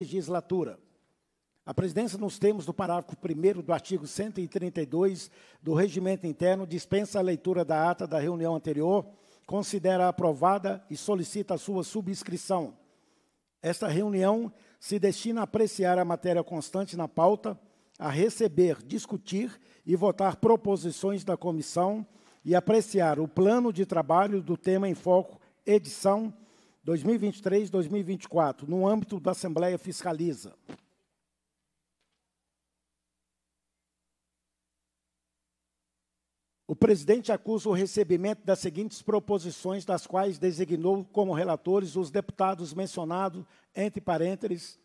legislatura. A presidência, nos termos do parágrafo 1 do artigo 132 do Regimento Interno, dispensa a leitura da ata da reunião anterior, considera aprovada e solicita a sua subscrição. Esta reunião se destina a apreciar a matéria constante na pauta, a receber, discutir e votar proposições da comissão e apreciar o plano de trabalho do tema em foco, edição 2023-2024, no âmbito da Assembleia Fiscaliza. O presidente acusa o recebimento das seguintes proposições, das quais designou como relatores os deputados mencionados, entre parênteses,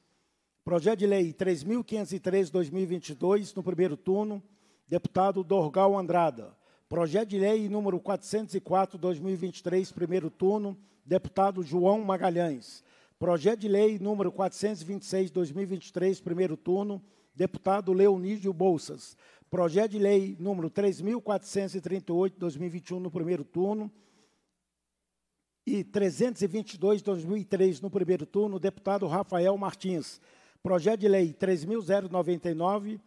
projeto de lei 3.503-2022, no primeiro turno, deputado Dorgal Andrada. Projeto de lei número 404-2023, primeiro turno, deputado João Magalhães. Projeto de lei número 426, 2023, primeiro turno, deputado Leonídio Bolsas. Projeto de lei número 3.438, 2021, no primeiro turno, e 322, 2003, no primeiro turno, deputado Rafael Martins. Projeto de lei 3.099,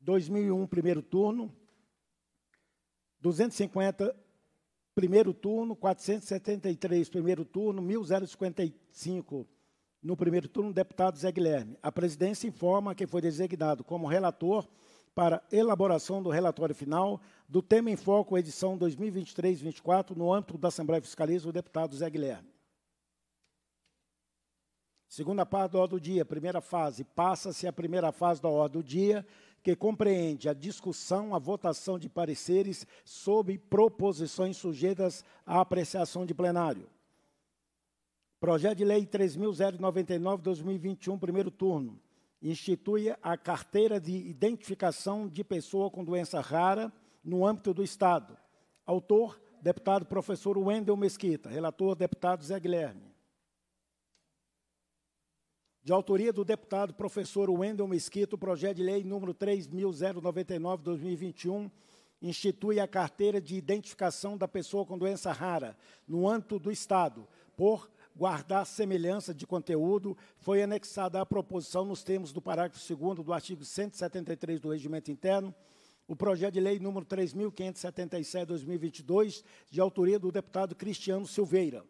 2001, primeiro turno, 250 primeiro turno, 473 primeiro turno, 1055 no primeiro turno, deputado Zé Guilherme. A presidência informa que foi designado como relator para elaboração do relatório final do tema em foco, edição 2023-24, no âmbito da Assembleia Fiscaliza, o deputado Zé Guilherme. Segunda parte da ordem do dia, primeira fase. Passa-se a primeira fase da ordem do dia, que compreende a discussão, a votação de pareceres sobre proposições sujeitas à apreciação de plenário. Projeto de Lei 3.099-2021, primeiro turno, institui a carteira de identificação de pessoa com doença rara no âmbito do Estado. Autor, deputado professor Wendel Mesquita. Relator, deputado Zé Guilherme de autoria do deputado professor Wendel Mesquito, o projeto de lei número 3.099-2021 institui a carteira de identificação da pessoa com doença rara no âmbito do Estado, por guardar semelhança de conteúdo, foi anexada à proposição nos termos do parágrafo 2 do artigo 173 do Regimento Interno, o projeto de lei número 3.577-2022, de autoria do deputado Cristiano Silveira.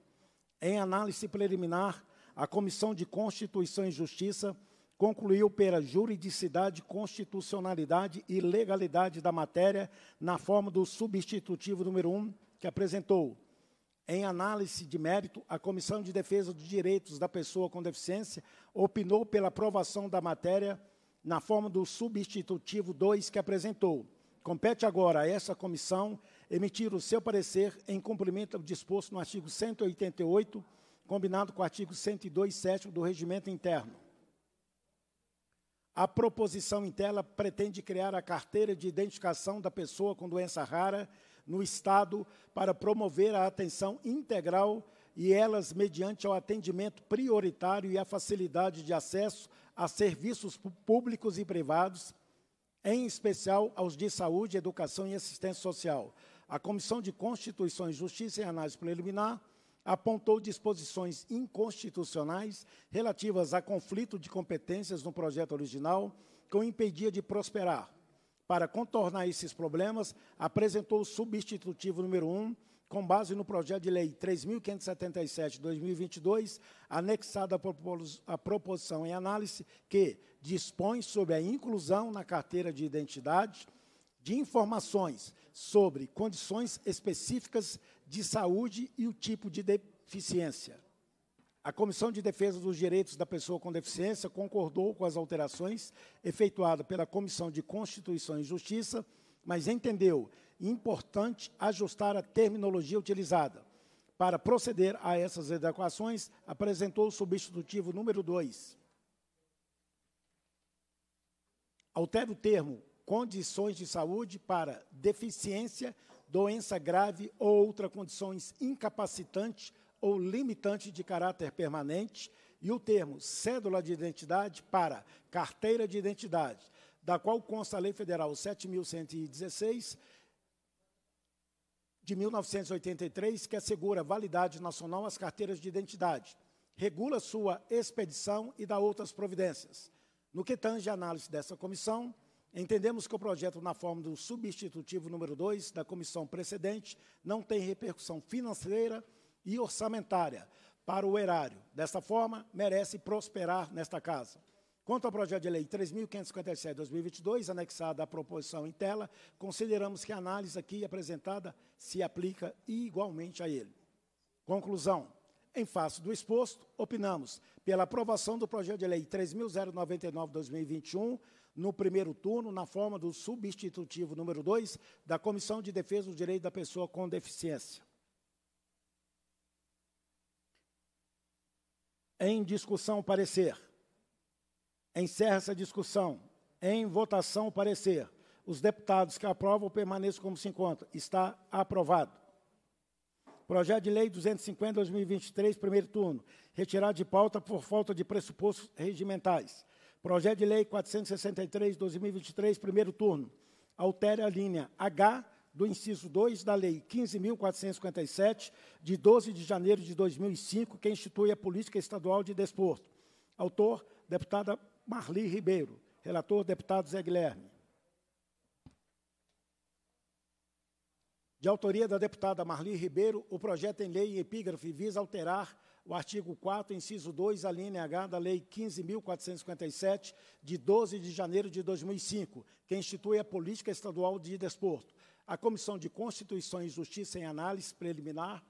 Em análise preliminar, a Comissão de Constituição e Justiça concluiu pela juridicidade, constitucionalidade e legalidade da matéria na forma do substitutivo número 1, que apresentou. Em análise de mérito, a Comissão de Defesa dos Direitos da Pessoa com Deficiência opinou pela aprovação da matéria na forma do substitutivo 2 que apresentou. Compete agora a essa comissão emitir o seu parecer em cumprimento ao disposto no artigo 188 combinado com o artigo 102, 7 do Regimento Interno. A proposição interna pretende criar a carteira de identificação da pessoa com doença rara no Estado para promover a atenção integral e elas mediante o atendimento prioritário e a facilidade de acesso a serviços públicos e privados, em especial aos de saúde, educação e assistência social. A Comissão de Constituição e Justiça, em análise preliminar, apontou disposições inconstitucionais relativas a conflito de competências no projeto original que o impedia de prosperar. Para contornar esses problemas, apresentou o substitutivo número 1, com base no projeto de lei 3.577/2022, anexado à proposição em análise, que dispõe sobre a inclusão na carteira de identidade de informações sobre condições específicas de saúde e o tipo de deficiência. A Comissão de Defesa dos Direitos da Pessoa com Deficiência concordou com as alterações efetuadas pela Comissão de Constituição e Justiça, mas entendeu importante ajustar a terminologia utilizada. Para proceder a essas adequações, apresentou o substitutivo número 2. Altera o termo condições de saúde para deficiência doença grave ou outra condição incapacitante ou limitante de caráter permanente, e o termo cédula de identidade para carteira de identidade, da qual consta a Lei Federal 7116 de 1983, que assegura validade nacional às carteiras de identidade, regula sua expedição e dá outras providências. No que tange à análise dessa comissão, Entendemos que o projeto, na forma do substitutivo número 2 da comissão precedente, não tem repercussão financeira e orçamentária para o erário. Dessa forma, merece prosperar nesta Casa. Quanto ao projeto de lei 3.557-2022, anexado à proposição em tela, consideramos que a análise aqui apresentada se aplica igualmente a ele. Conclusão. Em face do exposto, opinamos pela aprovação do projeto de lei 3.099-2021, no primeiro turno, na forma do substitutivo número 2 da Comissão de Defesa dos Direitos da Pessoa com Deficiência. Em discussão, parecer. Encerra-se a discussão. Em votação, parecer. Os deputados que aprovam permaneçam como se encontram. Está aprovado. Projeto de Lei 250-2023, primeiro turno. Retirado de pauta por falta de pressupostos regimentais. Projeto de Lei 463, 2023, primeiro turno. Altere a linha H do inciso 2 da Lei 15.457, de 12 de janeiro de 2005, que institui a Política Estadual de Desporto. Autor, deputada Marli Ribeiro. Relator, deputado Zé Guilherme. De autoria da deputada Marli Ribeiro, o projeto em lei e epígrafe visa alterar o artigo 4, inciso 2, a linha H da Lei 15.457, de 12 de janeiro de 2005, que institui a Política Estadual de Desporto. A Comissão de Constituição e Justiça em análise preliminar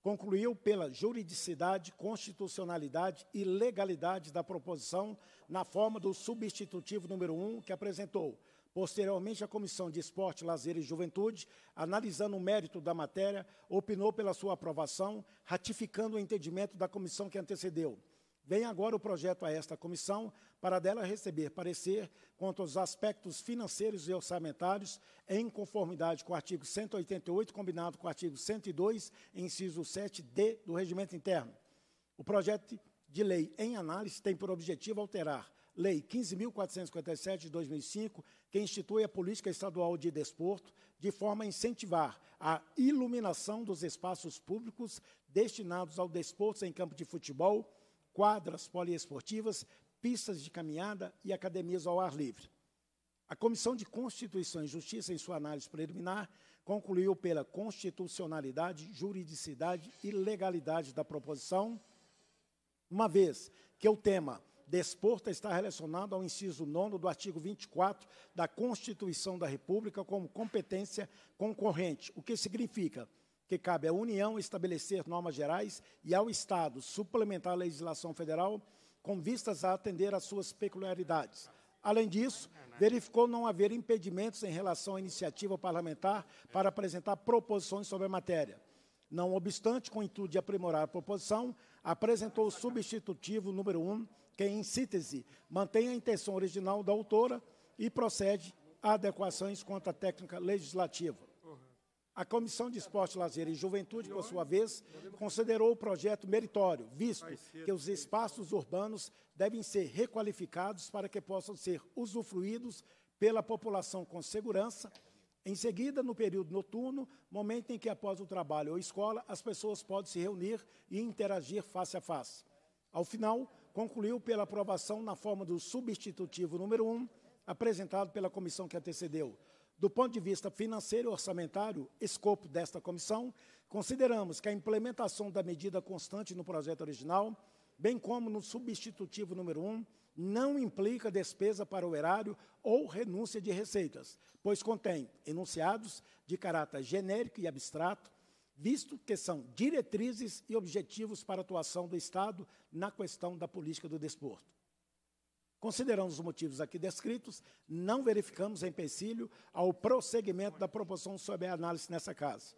concluiu pela juridicidade, constitucionalidade e legalidade da proposição na forma do substitutivo número 1 que apresentou. Posteriormente, a Comissão de Esporte, Lazer e Juventude, analisando o mérito da matéria, opinou pela sua aprovação, ratificando o entendimento da comissão que antecedeu. Vem agora o projeto a esta comissão para dela receber parecer quanto aos aspectos financeiros e orçamentários em conformidade com o artigo 188, combinado com o artigo 102, inciso 7D do Regimento Interno. O projeto de lei em análise tem por objetivo alterar Lei 15.457 de 2005, que institui a política estadual de desporto, de forma a incentivar a iluminação dos espaços públicos destinados ao desporto em campo de futebol, quadras poliesportivas, pistas de caminhada e academias ao ar livre. A Comissão de Constituição e Justiça, em sua análise preliminar, concluiu pela constitucionalidade, juridicidade e legalidade da proposição, uma vez que o tema desporta está relacionado ao inciso 9 do artigo 24 da Constituição da República como competência concorrente, o que significa que cabe à União estabelecer normas gerais e ao Estado suplementar a legislação federal com vistas a atender às suas peculiaridades. Além disso, verificou não haver impedimentos em relação à iniciativa parlamentar para apresentar proposições sobre a matéria. Não obstante, com o intuito de aprimorar a proposição, apresentou o substitutivo número 1, um, que, em síntese, mantém a intenção original da autora e procede a adequações quanto à técnica legislativa. A Comissão de Esporte, Lazer e Juventude, por sua vez, considerou o projeto meritório, visto que os espaços urbanos devem ser requalificados para que possam ser usufruídos pela população com segurança. Em seguida, no período noturno, momento em que, após o trabalho ou escola, as pessoas podem se reunir e interagir face a face. Ao final, concluiu pela aprovação na forma do substitutivo número 1, apresentado pela comissão que antecedeu. Do ponto de vista financeiro e orçamentário, escopo desta comissão, consideramos que a implementação da medida constante no projeto original, bem como no substitutivo número 1, não implica despesa para o erário ou renúncia de receitas, pois contém enunciados de caráter genérico e abstrato visto que são diretrizes e objetivos para a atuação do Estado na questão da política do desporto. Considerando os motivos aqui descritos, não verificamos empecilho ao prosseguimento da proporção sobre a análise nessa casa.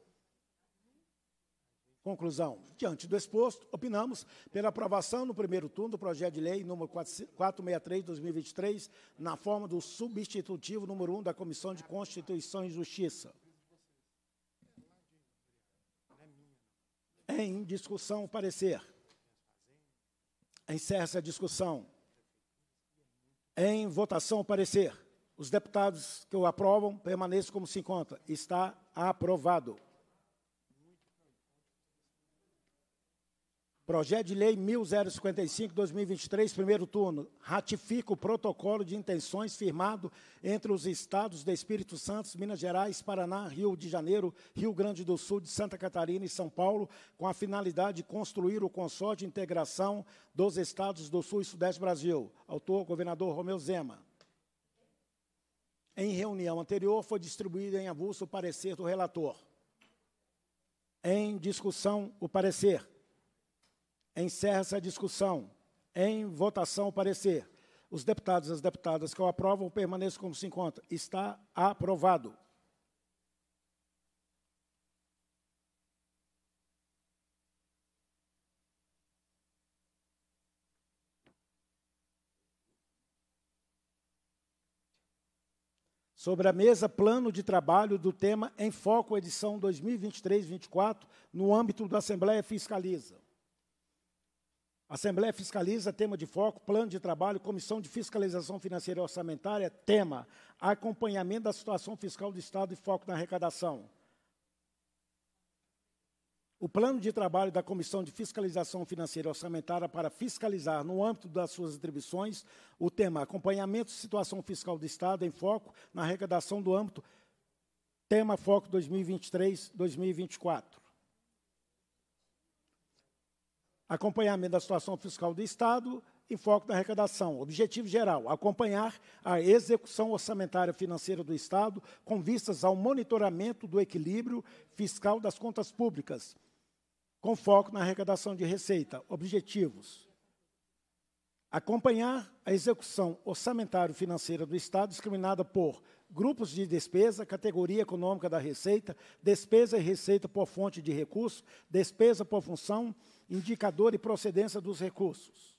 Conclusão. Diante do exposto, opinamos pela aprovação no primeiro turno do projeto de lei número 463-2023, na forma do substitutivo número 1 da Comissão de Constituição e Justiça. Em discussão, parecer. Encerra-se a discussão. Em votação, parecer. Os deputados que o aprovam permaneçam como se encontra. Está aprovado. Projeto de Lei 1055-2023, primeiro turno, ratifica o protocolo de intenções firmado entre os estados do Espírito Santo, Minas Gerais, Paraná, Rio de Janeiro, Rio Grande do Sul, de Santa Catarina e São Paulo, com a finalidade de construir o consórcio de integração dos estados do Sul e Sudeste do Brasil. Autor, governador Romeu Zema. Em reunião anterior, foi distribuído em avulso o parecer do relator. Em discussão, o parecer. Encerra essa discussão. Em votação, o parecer. Os deputados e as deputadas que o aprovam permaneçam como se encontra. Está aprovado. sobre a mesa plano de trabalho do tema Em Foco, edição 2023-24, no âmbito da Assembleia Fiscaliza. Assembleia fiscaliza, tema de foco, plano de trabalho, comissão de fiscalização financeira e orçamentária, tema, acompanhamento da situação fiscal do Estado e foco na arrecadação. O plano de trabalho da Comissão de Fiscalização Financeira e Orçamentária para fiscalizar, no âmbito das suas atribuições, o tema acompanhamento da situação fiscal do Estado em foco na arrecadação do âmbito tema foco 2023-2024. acompanhamento da situação fiscal do Estado e foco na arrecadação. Objetivo geral: acompanhar a execução orçamentária financeira do Estado com vistas ao monitoramento do equilíbrio fiscal das contas públicas, com foco na arrecadação de receita. Objetivos: acompanhar a execução orçamentária financeira do Estado, discriminada por grupos de despesa, categoria econômica da receita, despesa e receita por fonte de recurso, despesa por função indicador e procedência dos recursos.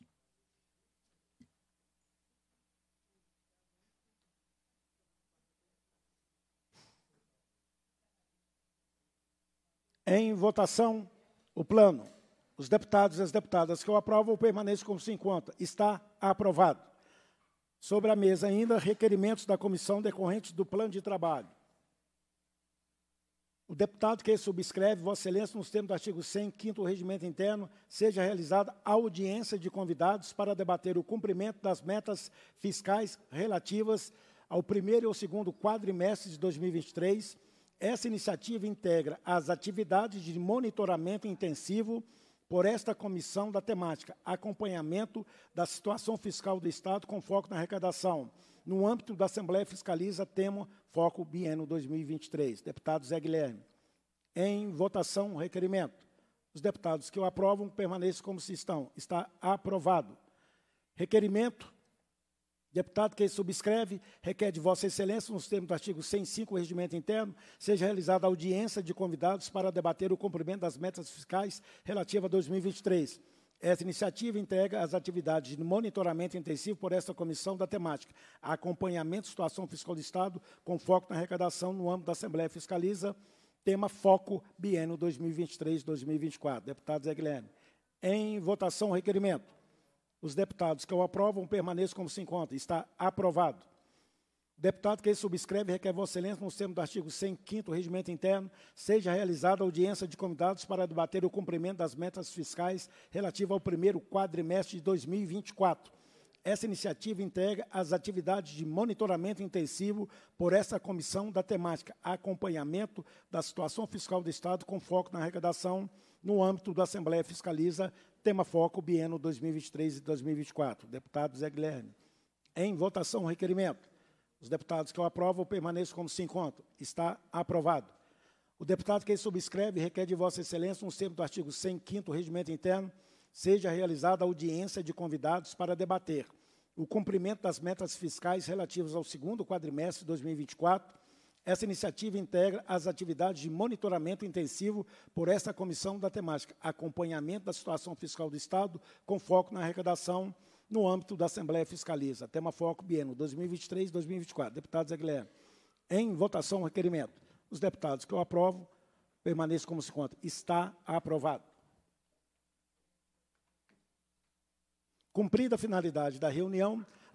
Em votação, o plano. Os deputados e as deputadas que o aprovam permanecem como se encontra. Está aprovado. Sobre a mesa ainda, requerimentos da comissão decorrentes do plano de trabalho. O deputado que subscreve, Vossa Excelência, nos termos do artigo 100, 5 do Regimento Interno, seja realizada audiência de convidados para debater o cumprimento das metas fiscais relativas ao primeiro e ao segundo quadrimestre de 2023. Essa iniciativa integra as atividades de monitoramento intensivo por esta comissão da temática Acompanhamento da Situação Fiscal do Estado com foco na arrecadação, no âmbito da Assembleia Fiscaliza Tema Foco bieno 2023. Deputado Zé Guilherme. Em votação, requerimento. Os deputados que o aprovam permaneçam como se estão. Está aprovado. Requerimento Deputado que subscreve, requer de Vossa Excelência, nos termos do artigo 105 do Regimento Interno, seja realizada audiência de convidados para debater o cumprimento das metas fiscais relativas a 2023. Esta iniciativa entrega as atividades de monitoramento intensivo por esta comissão da temática, acompanhamento da situação fiscal do Estado, com foco na arrecadação no âmbito da Assembleia Fiscaliza, tema Foco Bienio 2023-2024. Deputado Zé Guilherme. Em votação, o requerimento. Os deputados que o aprovam permaneçam como se encontra. Está aprovado. O deputado que subscreve requer Vossa Excelência, no termo do artigo 105 do Regimento Interno, seja realizada audiência de convidados para debater o cumprimento das metas fiscais relativas ao primeiro quadrimestre de 2024. Essa iniciativa entrega as atividades de monitoramento intensivo por essa comissão da temática acompanhamento da situação fiscal do Estado com foco na arrecadação no âmbito da Assembleia Fiscaliza Tema foco, bieno 2023 e 2024. Deputado Zé Guilherme. Em votação, requerimento. Os deputados que o aprovam permaneçam como se encontram. Está aprovado. O deputado que subscreve requer de Vossa Excelência, no um termos do artigo 105 5 Regimento Interno, seja realizada audiência de convidados para debater o cumprimento das metas fiscais relativas ao segundo quadrimestre de 2024 essa iniciativa integra as atividades de monitoramento intensivo por esta comissão da temática acompanhamento da situação fiscal do Estado, com foco na arrecadação no âmbito da Assembleia Fiscaliza. Tema foco bieno 2023-2024. Deputados Zé em votação o requerimento. Os deputados que eu aprovo, permaneçam como se conta. Está aprovado. Cumprida a finalidade da reunião,